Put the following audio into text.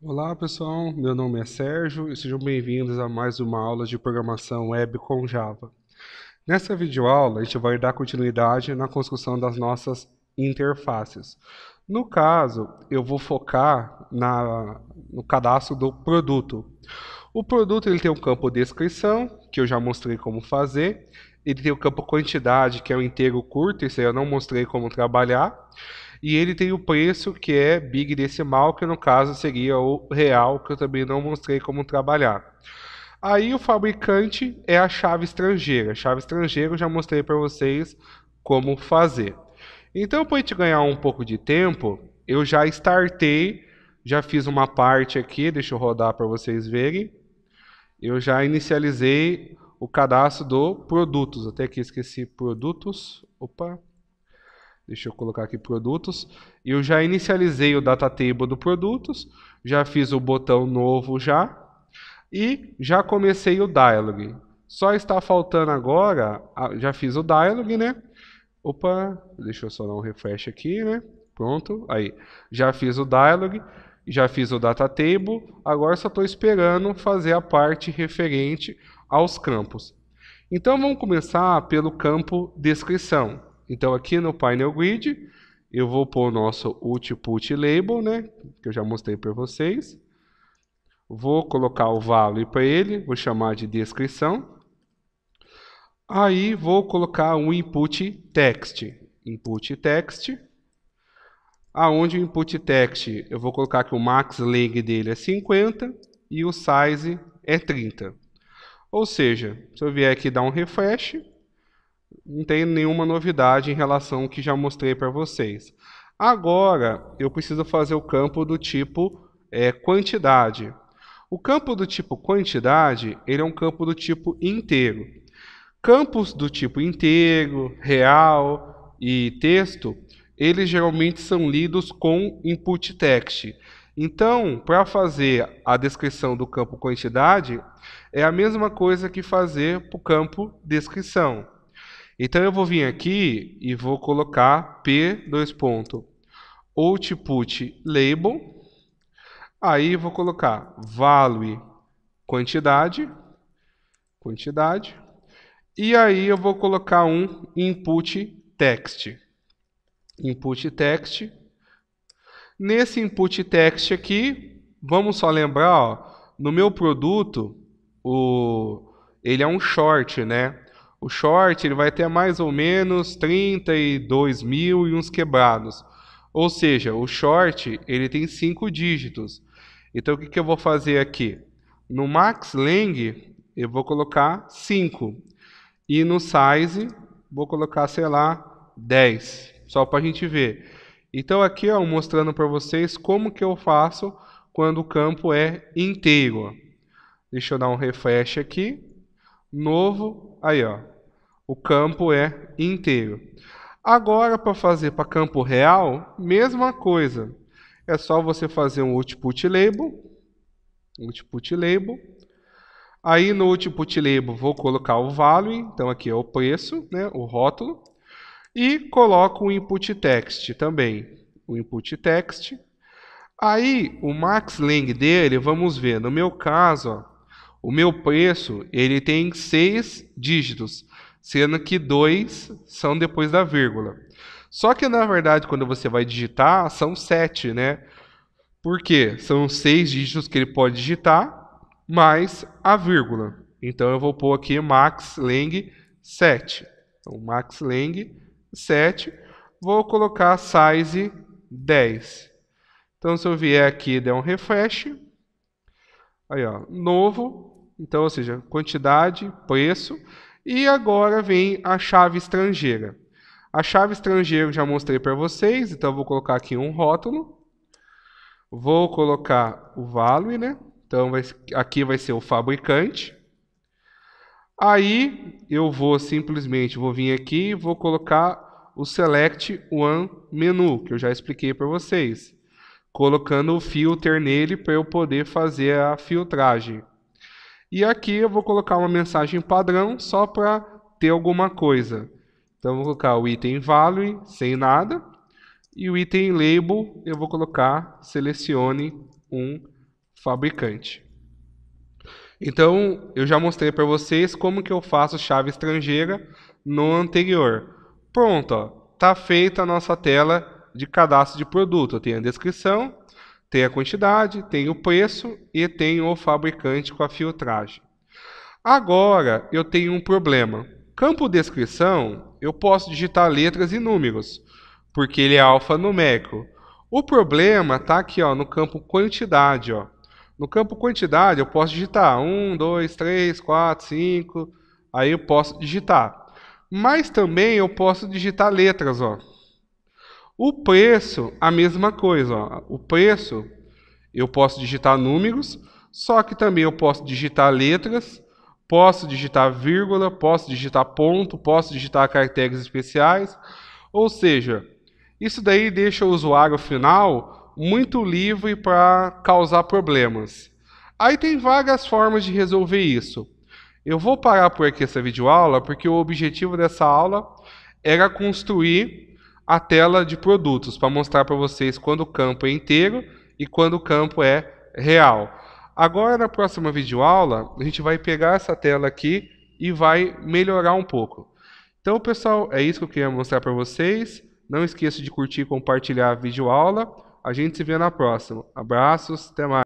Olá pessoal, meu nome é Sérgio e sejam bem-vindos a mais uma aula de programação web com Java. Nessa videoaula, a gente vai dar continuidade na construção das nossas interfaces. No caso, eu vou focar na, no cadastro do produto. O produto ele tem um campo descrição, que eu já mostrei como fazer. Ele tem o campo quantidade, que é o um inteiro curto, isso aí eu não mostrei como trabalhar. E ele tem o preço que é big decimal, que no caso seria o real, que eu também não mostrei como trabalhar. Aí o fabricante é a chave estrangeira. A chave estrangeira eu já mostrei para vocês como fazer. Então, para te ganhar um pouco de tempo, eu já startei, já fiz uma parte aqui, deixa eu rodar para vocês verem. Eu já inicializei o cadastro do produtos, até que esqueci produtos. Opa. Deixa eu colocar aqui produtos. Eu já inicializei o data table do produtos, já fiz o botão novo já e já comecei o dialog. Só está faltando agora, já fiz o dialog, né? Opa, deixa eu só dar um refresh aqui, né? Pronto, aí. Já fiz o dialog, já fiz o data table, agora só estou esperando fazer a parte referente aos campos. Então vamos começar pelo campo descrição. Então aqui no painel grid, eu vou pôr o nosso output label, né, que eu já mostrei para vocês. Vou colocar o value para ele, vou chamar de descrição. Aí vou colocar um input text, input text, aonde o input text, eu vou colocar que o max length dele é 50 e o size é 30. Ou seja, se eu vier aqui dar um refresh, não tem nenhuma novidade em relação ao que já mostrei para vocês. Agora, eu preciso fazer o campo do tipo é, quantidade. O campo do tipo quantidade, ele é um campo do tipo inteiro. Campos do tipo inteiro, real e texto, eles geralmente são lidos com input text. Então, para fazer a descrição do campo quantidade, é a mesma coisa que fazer para o campo descrição. Então eu vou vir aqui e vou colocar p dois ponto output label. Aí vou colocar value quantidade quantidade e aí eu vou colocar um input text. Input text. Nesse input text aqui, vamos só lembrar, ó, no meu produto, o ele é um short, né? O short ele vai ter mais ou menos 32 mil e uns quebrados. Ou seja, o short ele tem cinco dígitos. Então o que, que eu vou fazer aqui? No max length eu vou colocar 5 e no size vou colocar, sei lá, 10, só para a gente ver. Então aqui ó, mostrando para vocês como que eu faço quando o campo é inteiro. Deixa eu dar um refresh aqui novo, aí ó, o campo é inteiro. Agora, para fazer para campo real, mesma coisa. É só você fazer um output label, output label. Aí no output label vou colocar o value, então aqui é o preço, né, o rótulo. E coloco o input text também, o input text. Aí o max length dele, vamos ver, no meu caso, ó, o meu preço, ele tem seis dígitos, sendo que dois são depois da vírgula. Só que, na verdade, quando você vai digitar, são sete, né? Por quê? São seis dígitos que ele pode digitar, mais a vírgula. Então, eu vou pôr aqui max length 7. Então, max length 7. Vou colocar size 10. Então, se eu vier aqui e der um refresh, aí, ó, novo, então, ou seja, quantidade, preço. E agora vem a chave estrangeira. A chave estrangeira eu já mostrei para vocês, então eu vou colocar aqui um rótulo. Vou colocar o value, né? Então vai, aqui vai ser o fabricante. Aí eu vou simplesmente, vou vir aqui e vou colocar o select one menu, que eu já expliquei para vocês. Colocando o filter nele para eu poder fazer a filtragem. E aqui eu vou colocar uma mensagem padrão só para ter alguma coisa. Então, vou colocar o item value sem nada. E o item label eu vou colocar selecione um fabricante. Então, eu já mostrei para vocês como que eu faço chave estrangeira no anterior. Pronto, tá feita a nossa tela de cadastro de produto. Tem a descrição, tem a quantidade, tem o preço e tem o fabricante com a filtragem. Agora eu tenho um problema. Campo descrição, eu posso digitar letras e números, porque ele é alfanumérico. O problema está aqui ó, no campo quantidade. Ó. No campo quantidade eu posso digitar 1, 2, 3, 4, 5. Aí eu posso digitar. Mas também eu posso digitar letras. Ó. O preço, a mesma coisa. Ó. O preço, eu posso digitar números, só que também eu posso digitar letras, posso digitar vírgula, posso digitar ponto, posso digitar caracteres especiais. Ou seja, isso daí deixa o usuário final muito livre para causar problemas. Aí tem várias formas de resolver isso. Eu vou parar por aqui essa videoaula, porque o objetivo dessa aula era construir a tela de produtos para mostrar para vocês quando o campo é inteiro e quando o campo é real. Agora na próxima videoaula a gente vai pegar essa tela aqui e vai melhorar um pouco. Então pessoal, é isso que eu queria mostrar para vocês. Não esqueça de curtir e compartilhar a videoaula. A gente se vê na próxima. Abraços, até mais.